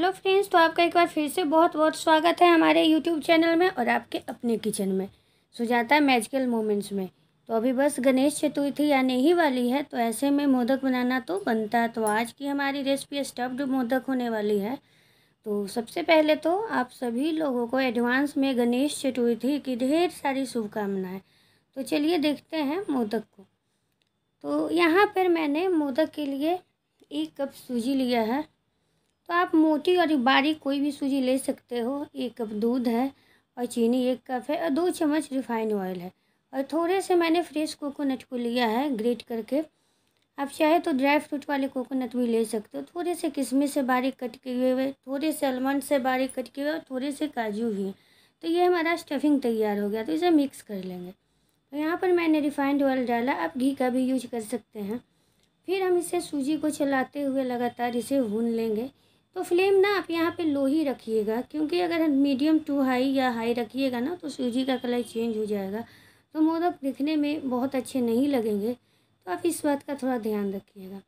hello friends तो आपका एक बार फिर से बहुत बहुत स्वागत है हमारे यूट्यूब चैनल में और आपके अपने किचन में सुजाता मैजिकल मोमेंट्स में तो अभी बस गणेश चतुर्थी आने ही वाली है तो ऐसे में मोदक बनाना तो बनता है तो आज की हमारी रेसिपी स्टफ्ड मोदक होने वाली है तो सबसे पहले तो आप सभी लोगों को एडवांस में गणेश चतुर्थी की ढेर सारी शुभकामनाएँ तो चलिए देखते हैं मोदक को तो यहाँ पर मैंने मोदक के लिए एक कप सूजी लिया है तो आप मोटी और बारीक कोई भी सूजी ले सकते हो एक कप दूध है और चीनी एक कप है और दो चम्मच रिफाइंड ऑयल है और थोड़े से मैंने फ्रेश कोकोनट को लिया है ग्रेट करके आप चाहे तो ड्राई फ्रूट वाले कोकोनट भी ले सकते हो थोड़े से किशमिश से बारीक कट किए हुए थोड़े से आलमंड से बारीक कट किए हुए और थोड़े से काजू भी तो ये हमारा स्टफिंग तैयार हो गया तो इसे मिक्स कर लेंगे तो यहाँ पर मैंने रिफाइंड ऑयल डाला आप घी का भी यूज कर सकते हैं फिर हम इसे सूजी को चलाते हुए लगातार इसे भून लेंगे तो फ्लेम ना आप यहाँ पे लो ही रखिएगा क्योंकि अगर मीडियम टू हाई या हाई रखिएगा ना तो सूजी का कलर चेंज हो जाएगा तो मोदक दिखने में बहुत अच्छे नहीं लगेंगे तो आप इस बात का थोड़ा ध्यान रखिएगा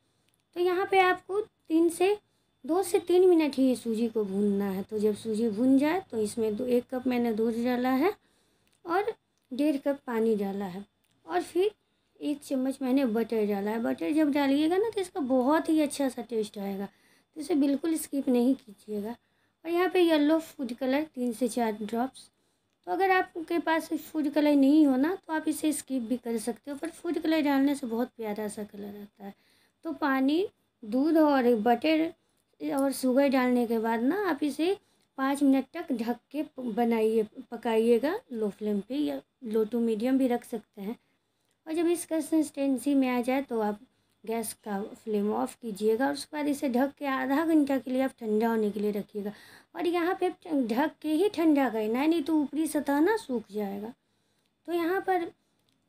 तो यहाँ पे आपको तीन से दो से तीन मिनट ही सूजी को भूनना है तो जब सूजी भून जाए तो इसमें दो एक कप मैंने दूध डाला है और डेढ़ कप पानी डाला है और फिर एक चम्मच मैंने बटर डाला है बटर जब डालिएगा ना तो इसका बहुत ही अच्छा सा टेस्ट आएगा तो इसे बिल्कुल स्किप नहीं कीजिएगा और यहाँ पे येलो फूड कलर तीन से चार ड्रॉप्स तो अगर आपके पास फूड कलर नहीं हो ना तो आप इसे स्किप भी कर सकते हो पर फूड कलर डालने से बहुत प्यारा सा कलर आता है तो पानी दूध और बटर और शुगर डालने के बाद ना आप इसे पाँच मिनट तक ढक के बनाइए पकाइएगा लो फ्लेम पे या लो टू मीडियम भी रख सकते हैं और जब इस कंसिस्टेंसी में आ जाए तो आप गैस का फ्लेम ऑफ कीजिएगा और उसके बाद इसे ढक के आधा घंटा के लिए आप ठंडा होने के लिए रखिएगा और यहाँ पे ढक के ही ठंडा करना है नहीं तो ऊपरी सतह ना सूख जाएगा तो यहाँ पर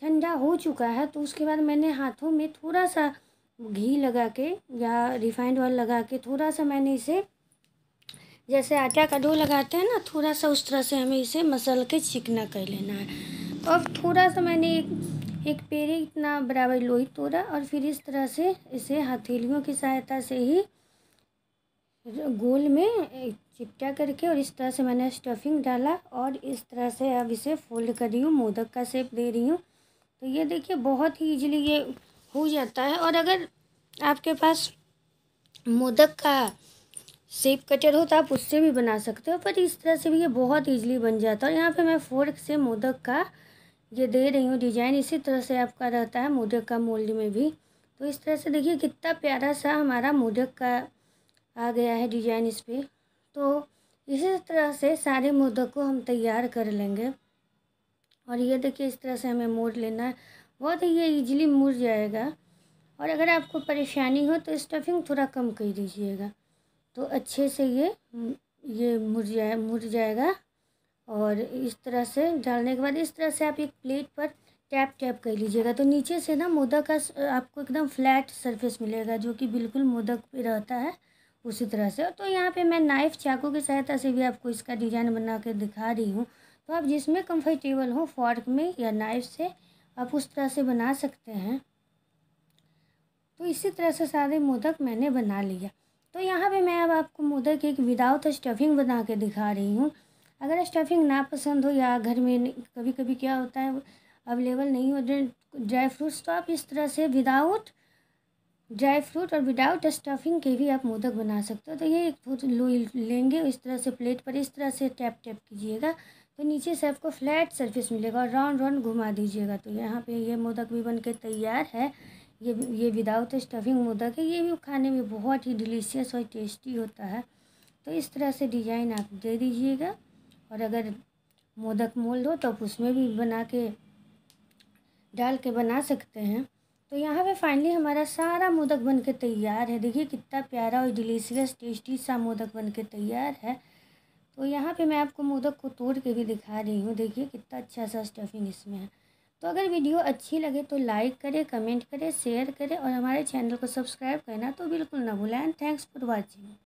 ठंडा हो चुका है तो उसके बाद मैंने हाथों में थोड़ा सा घी लगा के या रिफाइंड ऑयल लगा के थोड़ा सा मैंने इसे जैसे आटा का डो लगाते हैं ना थोड़ा सा उस तरह से हमें इसे मसल के चिकना कर लेना है तो अब थोड़ा सा मैंने एक एक पेड़ इतना बराबर लोही तोड़ा और फिर इस तरह से इसे हथेलियों की सहायता से ही गोल में चिपटा करके और इस तरह से मैंने स्टफिंग डाला और इस तरह से अब इसे फोल्ड कर रही हूँ मोदक का सेप दे रही हूँ तो ये देखिए बहुत ही ईजिली ये हो जाता है और अगर आपके पास मोदक का सेप कटर हो तो आप उससे भी बना सकते हो पर इस तरह से भी ये बहुत ईजिली बन जाता है और यहाँ पर मैं फोर्क से मोदक का ये दे रही हूँ डिजाइन इसी तरह से आपका रहता है मोदक का मोल्ड में भी तो इस तरह से देखिए कितना प्यारा सा हमारा मोदक का आ गया है डिजाइन इस पर तो इसी तरह से सारे मोदक को हम तैयार कर लेंगे और ये देखिए इस तरह से हमें मोड़ लेना है बहुत ही ये इजीली मुड़ जाएगा और अगर आपको परेशानी हो तो स्टफिंग थोड़ा कम कर दीजिएगा तो अच्छे से ये ये मुड़ जाए मुड़ जाएगा और इस तरह से डालने के बाद इस तरह से आप एक प्लेट पर टैप टैप कर लीजिएगा तो नीचे से ना मोदक का आपको एकदम फ्लैट सरफेस मिलेगा जो कि बिल्कुल मोदक पे रहता है उसी तरह से तो यहाँ पे मैं नाइफ़ चाकू की सहायता से भी आपको इसका डिज़ाइन बना के दिखा रही हूँ तो आप जिसमें कंफर्टेबल हो फॉर्क में या नाइफ से आप उस तरह से बना सकते हैं तो इसी तरह से सारे मोदक मैंने बना लिया तो यहाँ पर मैं अब आपको मोदक एक विदाउट स्टफिंग बना के दिखा रही हूँ अगर स्टफिंग ना पसंद हो या घर में कभी कभी क्या होता है अवेलेबल नहीं हो ड्राई फ्रूट्स तो आप इस तरह से विदाउट ड्राई फ्रूट और विदाउट स्टफिंग के भी आप मोदक बना सकते हो तो ये एक बहुत लो लेंगे इस तरह से प्लेट पर इस तरह से टैप टैप कीजिएगा तो नीचे से आपको फ्लैट सरफेस मिलेगा और राउंड राउंड घुमा दीजिएगा तो यहाँ पे ये मोदक भी बन के तैयार है ये ये विदाउट स्टफिंग मोदक है ये भी खाने में बहुत ही डिलीशियस और टेस्टी होता है तो इस तरह से डिज़ाइन आप दे दीजिएगा और अगर मोदक मोल हो तो आप उसमें भी बना के डाल के बना सकते हैं तो यहाँ पे फाइनली हमारा सारा मोदक बन के तैयार है देखिए कितना प्यारा और डिलीशियस टेस्टी सा मोदक बन के तैयार है तो यहाँ पे मैं आपको मोदक को तोड़ के भी दिखा रही हूँ देखिए कितना अच्छा सा स्टफिंग इसमें है तो अगर वीडियो अच्छी लगे तो लाइक करें कमेंट करें शेयर करें और हमारे चैनल को सब्सक्राइब करना तो बिल्कुल ना भूलें एंड थैंक्स फॉर वॉचिंग